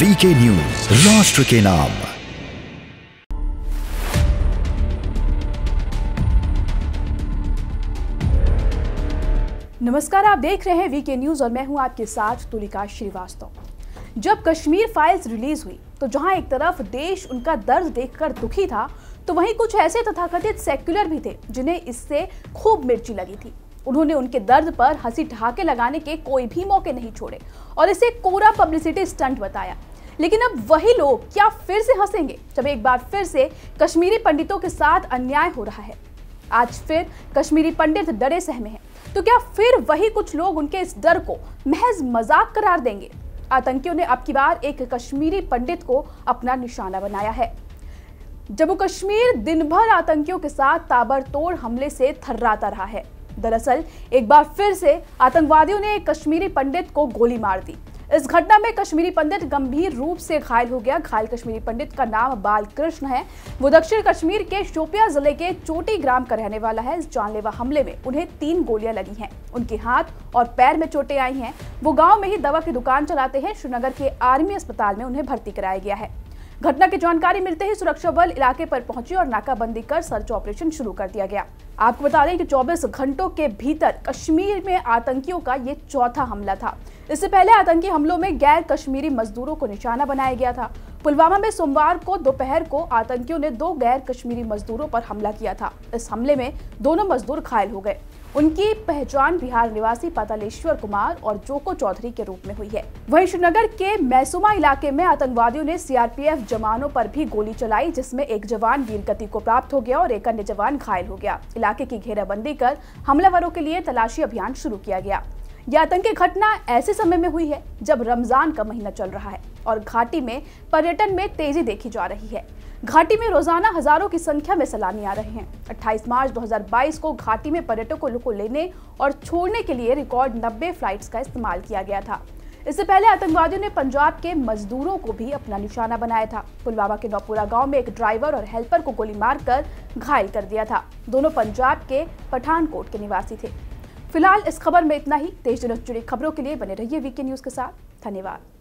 VK news राष्ट्र के नाम नमस्कार आप देख रहे हैं वीके न्यूज और मैं हूं आपके साथ तुलिका श्रीवास्तव जब कश्मीर फाइल्स रिलीज हुई तो जहां एक तरफ देश उनका दर्द देखकर दुखी था तो वहीं कुछ ऐसे तथाकथित सेक्युलर भी थे जिन्हें इससे खूब मिर्ची लगी थी उन्होंने उनके दर्द पर हंसी ठहाके लगाने के कोई भी मौके नहीं छोड़े और इसे कोरा पब्लिसिटी स्टंट बताया लेकिन अब वही लोग क्या फिर से हंसेंगे जब एक बार फिर से कश्मीरी पंडितों के साथ अन्याय हो रहा है आज फिर कश्मीरी पंडित डरे सहमे हैं तो क्या फिर वही कुछ लोग उनके इस डर को महज मजाक करार देंगे आतंकियों ने अब की बार एक कश्मीरी पंडित को अपना निशाना बनाया है जम्मू कश्मीर दिन भर आतंकियों के साथ ताबड़तोड़ हमले से थर्राता रहा है दरअसल एक बार फिर से आतंकवादियों ने एक कश्मीरी पंडित को गोली मार दी इस घटना में कश्मीरी पंडित गंभीर रूप से घायल हो गया घायल कश्मीरी पंडित का नाम बालकृष्ण है वो दक्षिण कश्मीर के शोपिया जिले के चोटी ग्राम का रहने वाला है इस जानलेवा हमले में उन्हें तीन गोलियां लगी हैं उनके हाथ और पैर में चोटें आई हैं वो गाँव में ही दवा की दुकान चलाते हैं श्रीनगर के आर्मी अस्पताल में उन्हें भर्ती कराया गया है घटना की जानकारी मिलते ही सुरक्षा बल इलाके पर पहुंचे और नाकाबंदी कर सर्च ऑपरेशन शुरू कर दिया गया आपको बता दें कि 24 घंटों के भीतर कश्मीर में आतंकियों का ये चौथा हमला था इससे पहले आतंकी हमलों में गैर कश्मीरी मजदूरों को निशाना बनाया गया था पुलवामा में सोमवार को दोपहर को आतंकियों ने दो गैर कश्मीरी मजदूरों पर हमला किया था इस हमले में दोनों मजदूर घायल हो गए उनकी पहचान बिहार निवासी पतालेश्वर कुमार और जोको चौधरी के रूप में हुई है वहीं श्रीनगर के मैसुमा इलाके में आतंकवादियों ने सीआरपीएफ जवानों पर भी गोली चलाई जिसमें एक जवान वीर गति को प्राप्त हो गया और एक अन्य जवान घायल हो गया इलाके की घेराबंदी कर हमलावरों के लिए तलाशी अभियान शुरू किया गया यह आतंकी घटना ऐसे समय में हुई है जब रमजान का महीना चल रहा है और घाटी में पर्यटन में तेजी देखी जा रही है घाटी में रोजाना हजारों की संख्या में सैलानी आ रहे हैं 28 मार्च 2022 को घाटी में पर्यटकों को लेने और छोड़ने के लिए रिकॉर्ड 90 फ्लाइट्स का इस्तेमाल किया गया था इससे पहले आतंकवादियों ने पंजाब के मजदूरों को भी अपना निशाना बनाया था पुलवामा के नौपुरा गांव में एक ड्राइवर और हेल्पर को गोली मारकर घायल कर दिया था दोनों पंजाब के पठानकोट के निवासी थे फिलहाल इस खबर में इतना ही देश दिनों जुड़ी खबरों के लिए बने रहिए वीके न्यूज़ के साथ धन्यवाद